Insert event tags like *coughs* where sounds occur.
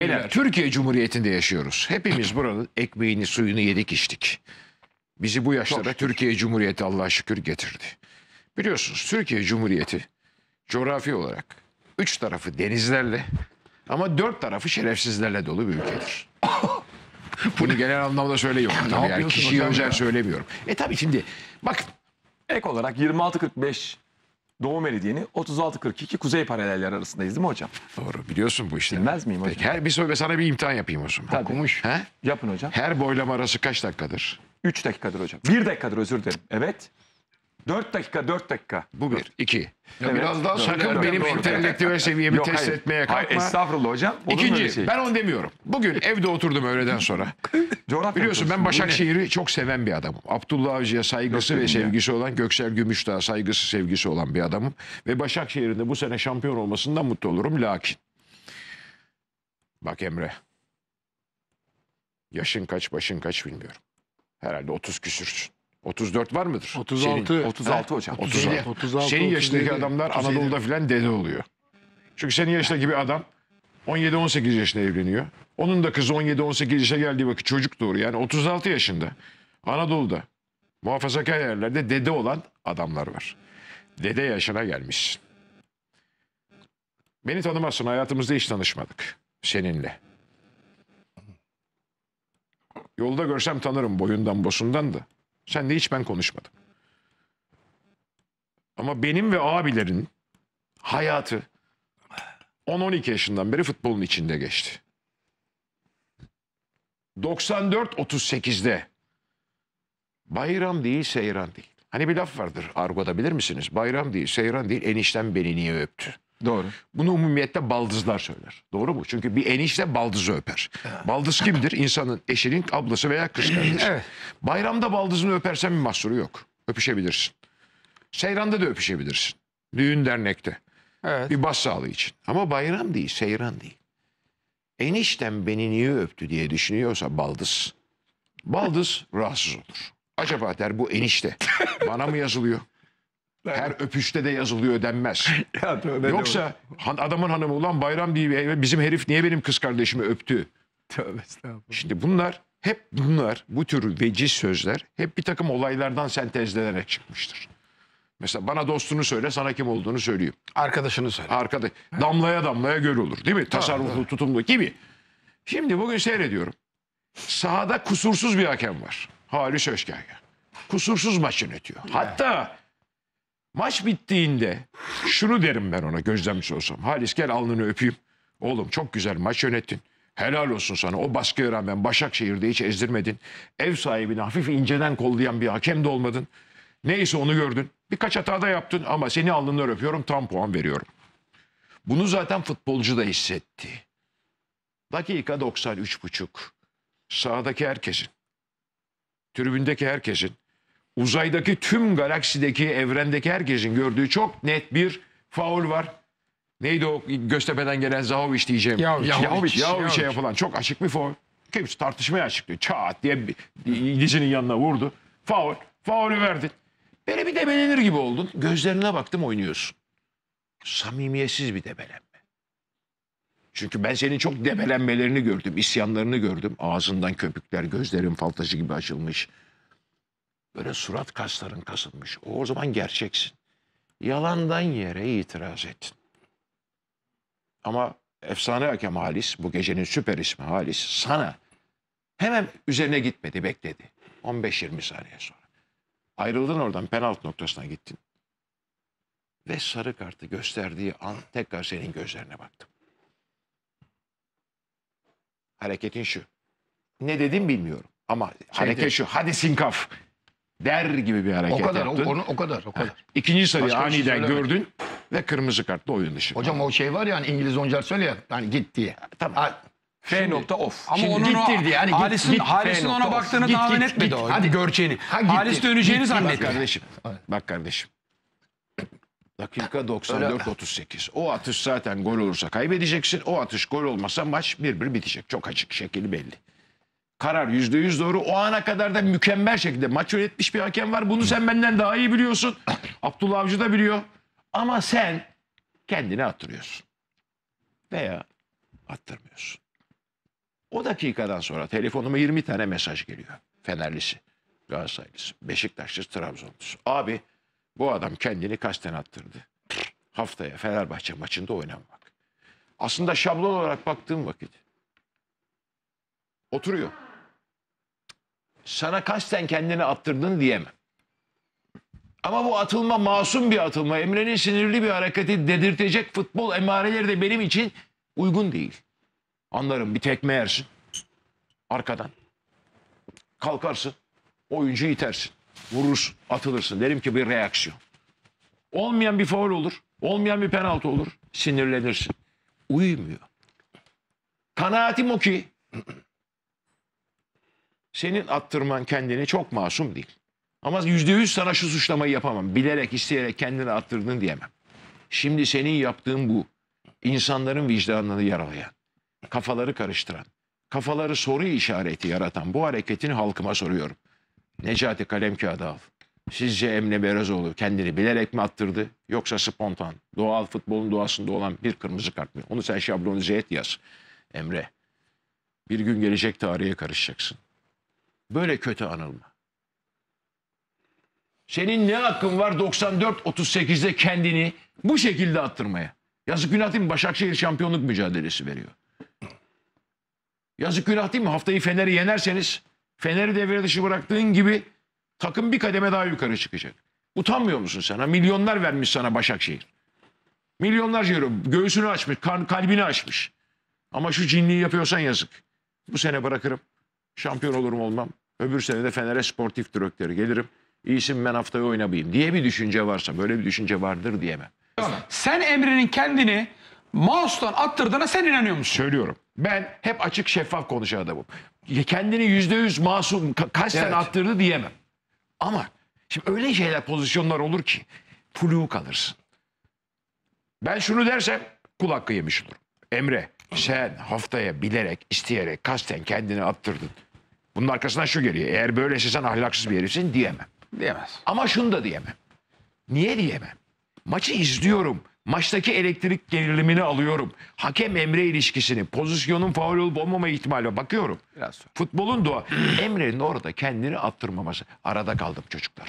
Beyler, Türkiye Cumhuriyeti'nde yaşıyoruz. Hepimiz buranın ekmeğini, suyunu yedik içtik. Bizi bu yaşlara Türkiye Cumhuriyeti Allah'a şükür getirdi. Biliyorsunuz Türkiye Cumhuriyeti coğrafi olarak üç tarafı denizlerle ama dört tarafı şerefsizlerle dolu bir ülkedir. *coughs* Bunu genel anlamda söylüyorum. tabii yani kişiyi özel söylemiyorum. E tabii şimdi bak Ek olarak 26-45. Doğu Meridyeni 36-42 kuzey Paralelleri arasındayız değil mi hocam? Doğru biliyorsun bu işleri. Bilmez miyim hocam? Peki, her, bir soru, sana bir imtihan yapayım o zaman. Tabii. Okumuş. He? Yapın hocam. Her boylam arası kaç dakikadır? 3 dakikadır hocam. 1 dakikadır özür dilerim. Evet. 4 dakika 4 dakika. Bu bir. İki. Evet. biraz daha Sakın Doğru. benim Doğru. entelektüel seviyemi Yok, test hayır. etmeye Hayır, kalkma. estağfurlah hocam. Olur İkinci, şey? ben onu demiyorum. Bugün *laughs* evde oturdum öğleden sonra. *laughs* Biliyorsun ben Başakşehir'i çok seven bir adamım. Abdullah Avcı'ya saygısı Göksel'im ve ya. sevgisi olan, Göksel Gümüşdağ'a saygısı sevgisi olan bir adamım. Ve Başakşehir'in de bu sene şampiyon olmasından mutlu olurum. Lakin bak Emre yaşın kaç başın kaç bilmiyorum. Herhalde 30 küsürsün. 34 var mıdır? 36. Şeyin, 36 hocam. 36. 36 senin yaşındaki adamlar Anadolu'da filan dede oluyor. Çünkü senin yaşındaki bir adam 17-18 yaşında evleniyor. Onun da kızı 17-18 yaşa geldiği vakit çocuk doğru. Yani 36 yaşında Anadolu'da muhafazakar yerlerde dede olan adamlar var. Dede yaşına gelmiş. Beni tanımazsın hayatımızda hiç tanışmadık seninle. Yolda görsem tanırım boyundan bosundan da. Sen de hiç ben konuşmadım. Ama benim ve abilerin hayatı 10-12 yaşından beri futbolun içinde geçti. 94-38'de bayram değil seyran değil. Hani bir laf vardır argoda bilir misiniz? Bayram değil seyran değil enişten beni niye öptü? Doğru. Bunu umumiyette baldızlar söyler. Doğru mu? Çünkü bir enişte baldızı öper. Baldız kimdir? İnsanın eşinin ablası veya kız *clears throat* kardeşi. evet. Bayramda baldızını öpersen bir mahsuru yok. Öpüşebilirsin. Seyranda da öpüşebilirsin. Düğün dernekte. Evet. Bir bas sağlığı için. Ama bayram değil, seyran değil. Enişten beni niye öptü diye düşünüyorsa baldız. Baldız rahatsız olur. Acaba der bu enişte *laughs* bana mı yazılıyor? Her öpüşte de yazılıyor denmez. *laughs* Ya, tövbe Yoksa han, adamın hanımı ulan bayram diye bizim herif niye benim kız kardeşimi öptü? Tövbe Şimdi bunlar hep bunlar bu tür veciz sözler hep bir takım olaylardan sentezlenerek çıkmıştır. Mesela bana dostunu söyle sana kim olduğunu söyleyeyim. Arkadaşını söyle. Arkadaş, damlaya damlaya göl olur değil mi? Tasarruflu tutumlu gibi. Şimdi bugün seyrediyorum. Sahada kusursuz bir hakem var. Halis Özkaya. Kusursuz maç yönetiyor. Hatta Maç bittiğinde şunu derim ben ona gözlemci olsam. Halis gel alnını öpeyim. Oğlum çok güzel maç yönettin. Helal olsun sana. O baskıya rağmen Başakşehir'de hiç ezdirmedin. Ev sahibini hafif inceden kollayan bir hakem de olmadın. Neyse onu gördün. Birkaç hata da yaptın ama seni alnını öpüyorum tam puan veriyorum. Bunu zaten futbolcu da hissetti. Dakika 93,5. Sağdaki herkesin, tribündeki herkesin uzaydaki tüm galaksideki evrendeki herkesin gördüğü çok net bir faul var. Neydi o Göztepe'den gelen Zahoviç diyeceğim. Yahoviç. Yahoviç. Yahoviç'e yapılan çok açık bir faul. Kimse tartışmaya açık diyor. Çat diye dizinin yanına vurdu. Faul. Faulü verdin. Böyle bir debelenir gibi oldun. Gözlerine baktım oynuyorsun. Samimiyetsiz bir debelenme. Çünkü ben senin çok debelenmelerini gördüm. isyanlarını gördüm. Ağzından köpükler, gözlerin faltacı gibi açılmış. Böyle surat kasların kasılmış. O, o zaman gerçeksin. Yalandan yere itiraz ettin. Ama efsane hakem Halis, bu gecenin süper ismi Halis sana hemen üzerine gitmedi, bekledi. 15-20 saniye sonra. Ayrıldın oradan penaltı noktasına gittin. Ve sarı kartı gösterdiği an tekrar senin gözlerine baktım. Hareketin şu. Ne dedim bilmiyorum. Ama şey hareket şu. Hadi sinkaf der gibi bir hareket O kadar, yaptın. O, onu, o kadar, o kadar. İkinci sarıyı Başka bir şey gördün ve kırmızı kartla oyun dışı. Hocam o şey var ya hani İngiliz oyuncular söylüyor ya, hani git diye. Tamam. Ha, F nokta off. Ama Şimdi onun gittir diye, hani git, Halis'in, git, Halis'in ona baktığını Git, tahmin git, etmedi git. o. Hadi. Görçeni. Ha, gitti. Halis döneceğini Gitti, Bak zannetti. kardeşim. Bak kardeşim. Dakika 94-38. O atış zaten gol olursa kaybedeceksin. O atış gol olmasa maç bir bir bitecek. Çok açık şekli belli. Karar yüzde yüz doğru. O ana kadar da mükemmel şekilde maç yönetmiş bir hakem var. Bunu sen benden daha iyi biliyorsun. *coughs* Abdullah Avcı da biliyor. Ama sen kendini attırıyorsun. Veya attırmıyorsun. O dakikadan sonra telefonuma 20 tane mesaj geliyor. Fenerlisi, Galatasaraylısı, Beşiktaşlısı, Trabzonlusu. Abi bu adam kendini kasten attırdı. Haftaya Fenerbahçe maçında oynamak Aslında şablon olarak baktığım vakit oturuyor sana kaç sen kendini attırdın diyemem. Ama bu atılma masum bir atılma. Emre'nin sinirli bir hareketi dedirtecek futbol emareleri de benim için uygun değil. Anlarım bir tekme yersin. Arkadan. Kalkarsın. Oyuncu itersin. Vurursun. Atılırsın. Derim ki bir reaksiyon. Olmayan bir faul olur. Olmayan bir penaltı olur. Sinirlenirsin. Uyumuyor. Kanaatim o ki senin attırman kendini çok masum değil. Ama yüzde yüz sana şu suçlamayı yapamam. Bilerek, isteyerek kendini attırdın diyemem. Şimdi senin yaptığın bu. insanların vicdanını yaralayan, kafaları karıştıran, kafaları soru işareti yaratan bu hareketini halkıma soruyorum. Necati kalem kağıdı al. Sizce Emre Berezoğlu kendini bilerek mi attırdı yoksa spontan, doğal futbolun doğasında olan bir kırmızı kart mı? Onu sen şablonize et yaz Emre. Bir gün gelecek tarihe karışacaksın. Böyle kötü anılma. Senin ne hakkın var 94-38'de kendini bu şekilde attırmaya? Yazık günah değil mi? Başakşehir şampiyonluk mücadelesi veriyor. Yazık günah değil mi? Haftayı Fener'i yenerseniz Fener'i devre dışı bıraktığın gibi takım bir kademe daha yukarı çıkacak. Utanmıyor musun sana? Milyonlar vermiş sana Başakşehir. Milyonlarca euro. Göğsünü açmış, kalbini açmış. Ama şu cinliği yapıyorsan yazık. Bu sene bırakırım. Şampiyon olurum olmam. Öbür sene de Fener'e sportif direktörü gelirim. İyisin ben haftaya oynamayayım diye bir düşünce varsa böyle bir düşünce vardır diyemem. Sen Emre'nin kendini mouse'dan attırdığına sen inanıyor musun? Söylüyorum. Ben hep açık şeffaf konuşan adamım. Kendini yüzde yüz masum ka- kaç evet. attırdı diyemem. Ama şimdi öyle şeyler pozisyonlar olur ki flu kalırsın. Ben şunu dersem kul hakkı yemiş olurum. Emre sen haftaya bilerek, isteyerek, kasten kendini attırdın. Bunun arkasından şu geliyor. Eğer böyleyse sen ahlaksız bir herifsin diyemem. Diyemez. Ama şunu da diyemem. Niye diyemem? Maçı izliyorum. Maçtaki elektrik gerilimini alıyorum. Hakem Emre ilişkisini, pozisyonun faul olup olmama ihtimaline bakıyorum. Biraz sonra. Futbolun doğa. *clears throat* Emre'nin orada kendini attırmaması. Arada kaldım çocuklar.